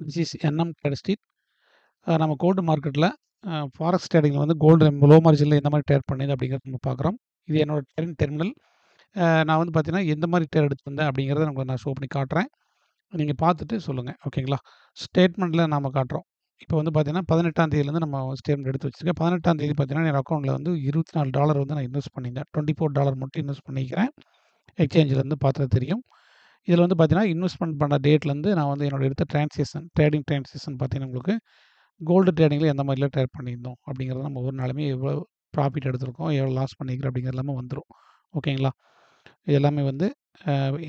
this is NM trade street நம்ம gold மார்க்கெட்டில் forex ட்ரேடிங்கில் வந்து கோல்டு லோ மார்ஜினில் எந்த மாதிரி ட்ரேட் பண்ணுது அப்படிங்கிறத நம்ம பார்க்குறோம் இது என்னோடய ட்ரெண்ட் டெர்மினல் நான் வந்து பார்த்தீங்கன்னா எந்த மாதிரி ட்ரேட் வந்தேன் அப்படிங்கிறத நமக்கு நான் ஷோ பண்ணி காட்டுறேன் நீங்கள் பார்த்துட்டு சொல்லுங்கள் ஓகேங்களா ஸ்டேட்மெண்ட்டில் நாம் காட்டுறோம் இப்போ வந்து பார்த்தீங்கன்னா பதினெட்டாம் தேதியிலேருந்து நம்ம ஸ்டேட்மெண்ட் எடுத்து வச்சுருக்கேன் பதினெட்டாம் தேதி பார்த்தீங்கன்னா என் அக்கௌண்ட்டில் வந்து இருபத்தி நாலு டாலர் வந்து நான் இன்வெஸ்ட் பண்ணியிருந்தேன் டுவெண்ட்டி ஃபோர் டாலர் மட்டும் இன்வெஸ்ட் பண்ணிக்கிறேன் எக்ஸ்சேஞ்சிலேருந்து பார்த்தா தெரியும் இதில் வந்து பார்த்தீங்கன்னா இன்வெஸ்ட்மெண்ட் பண்ணுற டேட்லேருந்து நான் வந்து என்னோட எடுத்த ட்ரான்சேஷன் ட்ரேடிங் ட்ரான்சேஷன் பார்த்தீங்கன்னா உங்களுக்கு கோல்டு ட்ரேடிங்கில் எந்த மாதிரிலாம் ட்ரேட் பண்ணியிருந்தோம் அப்படிங்கிறது நம்ம ஒரு நாளுமே எவ்வளோ ப்ராஃபிட் எடுத்திருக்கோம் எவ்வளோ லாஸ் பண்ணிக்கிறோம் அப்படிங்கிறது எல்லாமே வந்துடும் ஓகேங்களா இது எல்லாமே வந்து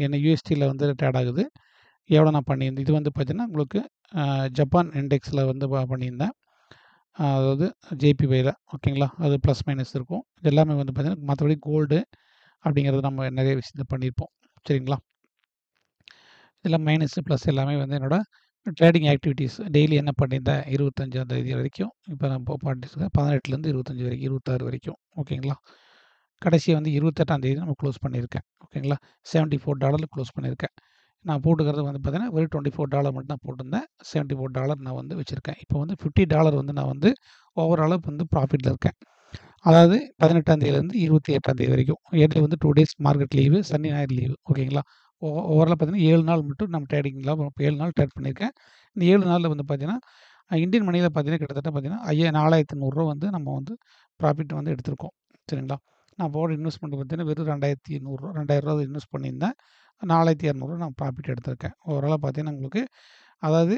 என்ன யூஎஸ்டியில் வந்து ட்ரேட் ஆகுது எவ்வளோ நான் பண்ணியிருந்தேன் இது வந்து பார்த்திங்கன்னா உங்களுக்கு ஜப்பான் இண்டெக்ஸில் வந்து பண்ணியிருந்தேன் அதாவது ஜேபி வையில் ஓகேங்களா அது ப்ளஸ் மைனஸ் இருக்கும் இது எல்லாமே வந்து பார்த்திங்கன்னா மற்றபடி கோல்டு அப்படிங்கிறது நம்ம நிறைய விஷயத்தை பண்ணியிருப்போம் சரிங்களா இதில் மைனஸ் ப்ளஸ் எல்லாமே வந்து என்னோடய ட்ரேடிங் ஆக்டிவிட்டீஸ் டெய்லி என்ன பண்ணியிருந்தேன் இருபத்தஞ்சாம் தேதி வரைக்கும் இப்போ நான் பாட்டிஸ்க்கு பதினெட்டுலேருந்து இருபத்தஞ்சி வரைக்கும் இருபத்தாறு வரைக்கும் ஓகேங்களா கடைசியை வந்து இருபத்தெட்டாம் தேதி நம்ம க்ளோஸ் பண்ணியிருக்கேன் ஓகேங்களா செவன்ட்டி ஃபோர் டாலரில் க்ளோஸ் பண்ணியிருக்கேன் நான் போட்டுக்கிறது வந்து பார்த்தீங்கன்னா வெறும் டுவெண்ட்டி ஃபோர் டாலர் மட்டும் தான் போட்டிருந்தேன் செவன்ட்டி ஃபோர் டாலர் நான் வந்து வச்சுருக்கேன் இப்போ வந்து ஃபிஃப்டி டாலர் வந்து நான் வந்து ஓவராலாக வந்து ப்ராஃபிட்டில் இருக்கேன் அதாவது பதினெட்டாம் தேதியிலேருந்து இருபத்தி எட்டாம் தேதி வரைக்கும் இடையில வந்து டூ டேஸ் மார்க்கெட் லீவு சனி ஞாயிறு லீவு ஓகேங்களா ஓவரால் பார்த்தீங்கன்னா ஏழு நாள் மட்டும் நம்ம ட்ரேடிங்லாம் ஏழு நாள் ட்ரேட் பண்ணியிருக்கேன் இந்த ஏழு நாளில் வந்து பார்த்தீங்கன்னா இந்தியன் மணியில் பார்த்தீங்கன்னா கிட்டத்தட்ட பார்த்தீங்கன்னா ஐயா நாலாயிரத்து நூறுரூவா வந்து நம்ம வந்து ப்ராஃபிட் வந்து எடுத்திருக்கோம் சரிங்களா நான் போட இன்வெஸ்ட்மெண்ட் பார்த்தீங்கன்னா வெறும் ரெண்டாயிரத்தி நூறுரூவா ரெண்டாயிரரூவா இன்வெஸ்ட் பண்ணியிருந்தேன் நாலாயிரத்தி இரநூறுவா நான் ப்ராஃபிட் எடுத்திருக்கேன் ஓவரலாக பார்த்தீங்கன்னா உங்களுக்கு அதாவது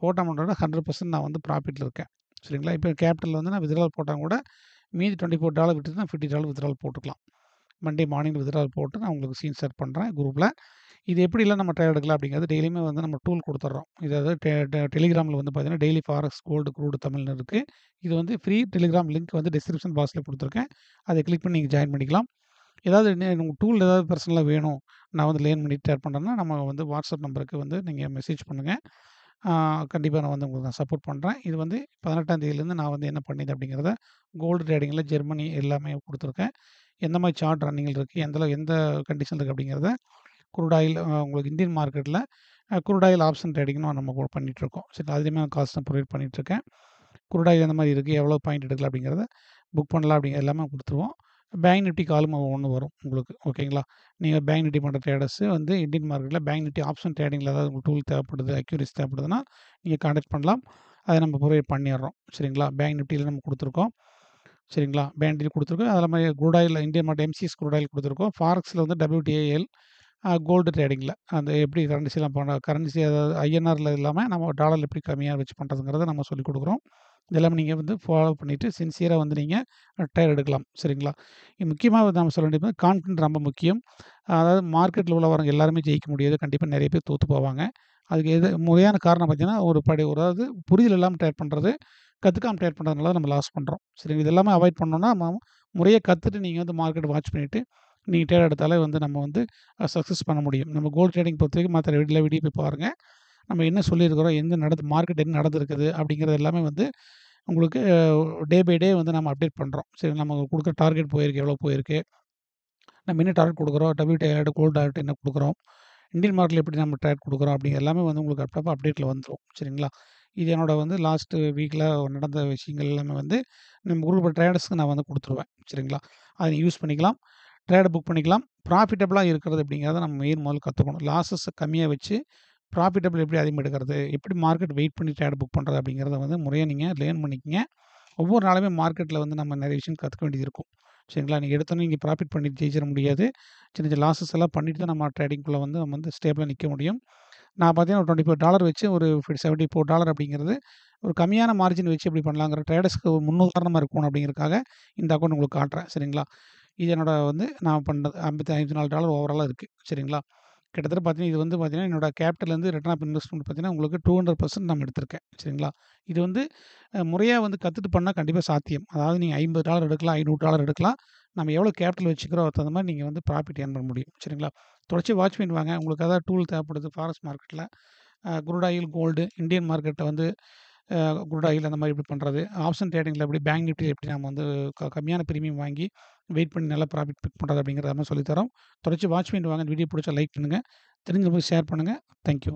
போட்ட அமௌண்ட்டோட ஹண்ட்ரட் பர்சன்ட் நான் வந்து ப்ராஃபிட்டில் இருக்கேன் சரிங்களா இப்போ கேபிட்டல் வந்து நான் வித்ரால் போட்டால் கூட மீதி டுவெண்ட்டி ஃபோர் டாலர் விட்டு தான் ஃபிஃப்டி டாலர் வித்ட்ரால் போட்டுக்கலாம் மண்டே மார்னிங் வித்ட்ரால் போட்டு நான் உங்களுக்கு சீன் செட் பண்ணுறேன் குரூப்பில் இது எப்படிலாம் நம்ம ட்ரையல் எடுக்கலாம் அப்படிங்கிறது டெய்லியுமே வந்து நம்ம டூல் கொடுத்துட்றோம் இதாவது டெலிகிராமில் வந்து பார்த்தீங்கன்னா டெய்லி ஃபாரஸ்ட் கோல்டு குரூடு தமிழ்னு இருக்குது இது வந்து ஃப்ரீ டெலிகிராம் லிங்க் வந்து டிஸ்கிரிப்ஷன் பாக்ஸில் கொடுத்துருக்கேன் அதை கிளிக் பண்ணி நீங்கள் ஜாயின் பண்ணிக்கலாம் ஏதாவது உங்கள் டூல் ஏதாவது பர்சனலாக வேணும் நான் வந்து லேர்ன் பண்ணி ஷேர் பண்ணுறேன்னா நம்ம வந்து வாட்ஸ்அப் நம்பருக்கு வந்து நீங்கள் மெசேஜ் பண்ணுங்கள் கண்டிப்பாக நான் வந்து உங்களுக்கு நான் சப்போர்ட் பண்ணுறேன் இது வந்து பதினெட்டாம் தேதியிலேருந்து நான் வந்து என்ன பண்ணிது அப்படிங்கிறத கோல்டு ட்ரேடிங்கில் ஜெர்மனி எல்லாமே கொடுத்துருக்கேன் எந்த மாதிரி சார்ட் ரன்னிங்கில் இருக்குது எந்த எந்த கண்டிஷன் இருக்குது அப்படிங்கிறத குருடாயில் உங்களுக்கு இந்தியன் மார்க்கெட்டில் குருடாயில் ஆப்ஷன் ட்ரேடிங்னு நம்ம பண்ணிகிட்ருக்கோம் சரி அதுலேயுமே நான் காசு நான் ப்ரொவைட் பண்ணிகிட்ருக்கேன் குருடாயில் எந்த மாதிரி இருக்குது எவ்வளோ பாயிண்ட் எடுக்கலாம் அப்படிங்கிறத புக் பண்ணலாம் அப்படிங்கிற எல்லாமே கொடுத்துருவோம் பேங்க் நிஃப்டி காலும் ஒன்று வரும் உங்களுக்கு ஓகேங்களா நீங்கள் பேங்க் நிஃப்டி பண்ணுற ட்ரேடர்ஸு வந்து இந்தியன் மார்க்கெட்டில் பேங்க் நிஃப்டி ஆப்ஷன் ட்ரேடிங்கில் ஏதாவது உங்களுக்கு டூல் தேவைப்படுது அக்யூரிஸ் தேவைப்படுதுன்னா நீங்கள் கான்டாக்ட் பண்ணலாம் அதை நம்ம ப்ரொவைட் பண்ணிடுறோம் சரிங்களா பேங்க் நிஃப்டியில் நம்ம கொடுத்துருக்கோம் சரிங்களா பேண்டில் கொடுத்துருக்கோம் அதில் மாதிரி குரூட் ஆயில் இந்தியா மாட்டு எம்சிஎஸ் குரூட் ஆயில் கொடுத்துருக்கோம் ஃபாரக்ஸில் வந்து டபிள்யூடிஏஎல் கோல்டு ட்ரேடிங்கில் அந்த எப்படி கரன்சிலாம் பண்ண கரன்சி அதாவது ஐஎன்ஆரில் இல்லாமல் நம்ம டாலர் எப்படி கம்மியாக வச்சு பண்ணுறதுங்கிறத நம்ம சொல்லிக் கொடுக்குறோம் இதெல்லாமே நீங்கள் வந்து ஃபாலோ பண்ணிவிட்டு சின்சியராக வந்து நீங்கள் ட்ரையர் எடுக்கலாம் சரிங்களா முக்கியமாக நம்ம சொல்ல வேண்டியது கான்ஃபிடென்ட் ரொம்ப முக்கியம் அதாவது மார்க்கெட்டில் வரவங்க எல்லாருமே ஜெயிக்க முடியாது கண்டிப்பாக நிறைய பேர் தோற்று போவாங்க அதுக்கு எது முறையான காரணம் பார்த்தீங்கன்னா ஒரு படி ஒரு அதாவது புரிதல் இல்லாமல் ட்ரேட் பண்ணுறது கற்றுக்காம ட்ரேட் பண்ணுறதுனால நம்ம லாஸ் பண்ணுறோம் சரி இது எல்லாமே அவாய்ட் பண்ணோன்னா முறையாக கற்றுட்டு நீங்கள் வந்து மார்க்கெட் வாட்ச் பண்ணிவிட்டு நீங்கள் ட்ரேட் எடுத்தாலே வந்து நம்ம வந்து சக்ஸஸ் பண்ண முடியும் நம்ம கோல்டு ட்ரேடிங் பொறுத்த வரைக்கும் மற்ற வீடியில் வீடியோ போய் பாருங்கள் நம்ம என்ன சொல்லியிருக்கிறோம் எந்த நடந்து மார்க்கெட் என்ன நடந்திருக்குது அப்படிங்கிறது எல்லாமே வந்து உங்களுக்கு டே பை டே வந்து நம்ம அப்டேட் பண்ணுறோம் சரி நம்ம கொடுக்குற டார்கெட் போயிருக்கு எவ்வளோ போயிருக்கு நம்ம என்ன டார்கெட் கொடுக்குறோம் டபிள்யூடி ஆர்டர் கோல்டு டார்கெட் என்ன கொடுக்குறோம் இந்தியன் மார்க்கெட்டில் எப்படி நம்ம ட்ரேட் கொடுக்குறோம் அப்படிங்கிற எல்லாமே வந்து உங்களுக்கு அப்பப்போ அப்டேட்டில் வந்துடும் சரிங்களா இது என்னோடய வந்து லாஸ்ட்டு வீக்கில் நடந்த விஷயங்கள் எல்லாமே வந்து நம்ம குரூப் ட்ரேடர்ஸ்க்கு நான் வந்து கொடுத்துருவேன் சரிங்களா அதை யூஸ் பண்ணிக்கலாம் ட்ரேட் புக் பண்ணிக்கலாம் ப்ராஃபிட்டபுளாக இருக்கிறது அப்படிங்கிறத நம்ம மெயின் முதல் கற்றுக்கணும் லாஸஸ் கம்மியாக வச்சு ப்ராஃபிட்டபிள் எப்படி அதிகமாக எடுக்கிறது எப்படி மார்க்கெட் வெயிட் பண்ணி ட்ரேட் புக் பண்ணுறது அப்படிங்கிறத வந்து முறையாக நீங்கள் லேர்ன் பண்ணிக்கங்க ஒவ்வொரு நாளுமே மார்க்கெட்டில் வந்து நம்ம நிறைய விஷயம் கற்றுக்க வேண்டியது இருக்கும் சரிங்களா நீங்கள் எடுத்தோன்னே நீங்கள் ப்ராஃபிட் பண்ணி ஜெயிச்சிட முடியாது சின்ன சின்ன லாஸஸ் எல்லாம் பண்ணிட்டு தான் நம்ம ட்ரேடிங்குள்ளே வந்து நம்ம வந்து ஸ்டேபிளாக நிற்க முடியும் நான் பார்த்தீங்கன்னா ஒரு டுவெண்ட்டி ஃபோர் டாலர் வச்சு ஒரு செவன்ட்டி ஃபோர் டாலர் அப்படிங்கிறது ஒரு கம்மியான மார்ஜின் வச்சு எப்படி பண்ணலாங்கிற ட்ரேடர்ஸ்க்கு முன்னுதாரணமாக இருக்கணும் அப்படிங்கிறக்காக இந்த அக்கௌண்ட் உங்களுக்கு காட்டுறேன் சரிங்களா இது என்னோட வந்து நான் பண்ணுறது ஐம்பத்தி ஐம்பத்தி நாலு டாலர் ஓவராலாக இருக்குது சரிங்களா கிட்டத்தட்ட பார்த்தீங்கன்னா இது வந்து பார்த்தீங்கன்னா என்னோட கேபிட்டலேருந்து ரிட்டர்ன் ஆஃப் இன்வெஸ்ட்மெண்ட் பார்த்தீங்கன்னா உங்களுக்கு டூ ஹண்ட்ரட் பர்சன்ட் நான் எடுத்திருக்கேன் சரிங்களா இது வந்து முறையாக வந்து கற்றுட்டு பண்ணால் கண்டிப்பாக சாத்தியம் அதாவது நீங்கள் ஐம்பது டாலர் எடுக்கலாம் ஐநூறு டாலர் எடுக்கலாம் நம்ம எவ்வளோ கேபிட்டல் வச்சுக்கிறோம் தகுந்த மாதிரி நீங்கள் வந்து ப்ராஃபிட் ஏர்ன் பண்ண முடியும் சரிங்களா தொடர்ச்சி வாட்ச் வாங்க உங்களுக்கு அதாவது டூல் தேவைப்படுது ஃபாரஸ்ட் மார்க்கெட்டில் குருடாயில் ஆயில் கோல்டு இந்தியன் மார்க்கெட்டை வந்து குருடாயில் அந்த மாதிரி இப்படி பண்ணுறது ஆப்ஷன் ட்ரேடிங்கில் எப்படி பேங்க் நிஃப்டியில் எப்படி நம்ம வந்து கம்மியான ப்ரீமியம் வாங்கி வெயிட் பண்ணி நல்லா ப்ராஃபிட் பிக் பண்ணுறது அப்படிங்கிறத மாதிரி சொல்லித்தரோம் தொடர்ச்சி வாட்ச் வாங்க வீடியோ பிடிச்சா லைக் பண்ணுங்கள் தெரிஞ்சவங்களுக்கு ஷேர் பண்ணுங்கள் தேங்க்யூ